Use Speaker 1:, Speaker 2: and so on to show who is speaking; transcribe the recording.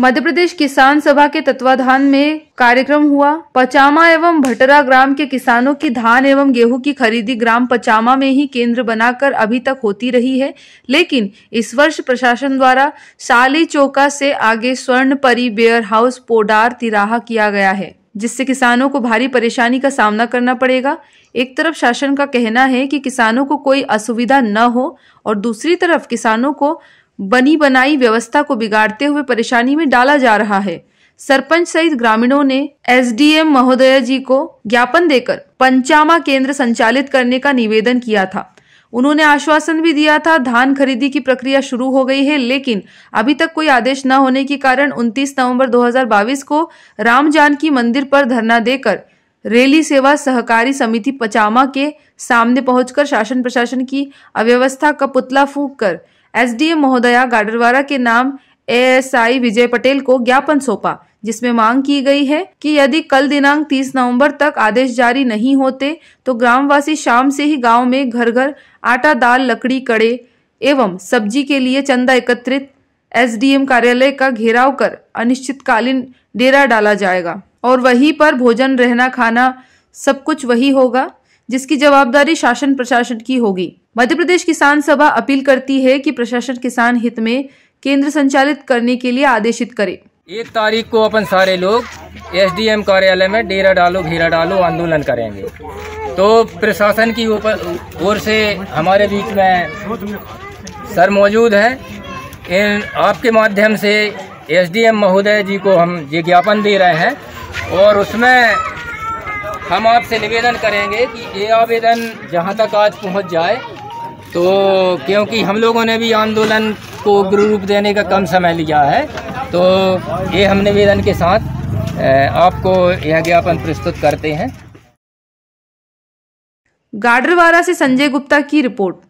Speaker 1: मध्य प्रदेश किसान सभा के तत्वाधान में कार्यक्रम हुआ पचामा एवं भटरा ग्राम के किसानों की धान एवं गेहूं की खरीदी ग्राम पचामा में ही केंद्र बनाकर अभी तक होती रही है लेकिन इस वर्ष प्रशासन द्वारा साली चौका से आगे स्वर्ण परी बेयर हाउस पोडार तिराहा किया गया है जिससे किसानों को भारी परेशानी का सामना करना पड़ेगा एक तरफ शासन का कहना है कि किसानों को कोई असुविधा न हो और दूसरी तरफ किसानों को बनी बनाई व्यवस्था को बिगाड़ते हुए परेशानी में डाला जा रहा है सरपंच सहित ग्रामीणों ने एसडीएम महोदय जी को ज्ञापन देकर पंचामा केंद्र संचालित करने का निवेदन किया था उन्होंने आश्वासन भी दिया था धान खरीदी की प्रक्रिया शुरू हो गई है लेकिन अभी तक कोई आदेश न होने के कारण 29 नवंबर 2022 को राम जानकी मंदिर पर धरना देकर रैली सेवा सहकारी समिति पचामा के सामने पहुंचकर शासन प्रशासन की अव्यवस्था का पुतला फूंक कर एसडीएम महोदया गाडरवारा के नाम एएसआई विजय पटेल को ज्ञापन सौंपा जिसमें मांग की गई है कि यदि कल दिनांक 30 नवंबर तक आदेश जारी नहीं होते तो ग्रामवासी शाम से ही गांव में घर घर आटा दाल लकड़ी कड़े एवं सब्जी के लिए चंदा एकत्रित एसडीएम कार्यालय का घेराव कर अनिश्चितकालीन डेरा डाला जाएगा और वहीं पर भोजन रहना खाना सब कुछ वही होगा जिसकी जवाबदारी शासन प्रशासन की होगी मध्य प्रदेश किसान सभा अपील करती है कि प्रशासन किसान हित में केंद्र संचालित करने के लिए आदेशित करे
Speaker 2: एक तारीख को अपन सारे लोग एस कार्यालय में डेरा डालो घेरा डालो आंदोलन करेंगे तो प्रशासन की ऊपर ओर से हमारे बीच में सर मौजूद है इन आपके माध्यम से एसडीएम महोदय जी को हम ये ज्ञापन दे रहे हैं और उसमें हम आपसे निवेदन करेंगे कि ये आवेदन जहाँ तक आज पहुँच जाए तो क्योंकि हम लोगों ने भी आंदोलन को गुरु रूप देने का कम समय लिया है तो ये हम निवेदन के साथ आपको यह ज्ञापन प्रस्तुत करते हैं
Speaker 1: गाडरवारा से संजय गुप्ता की रिपोर्ट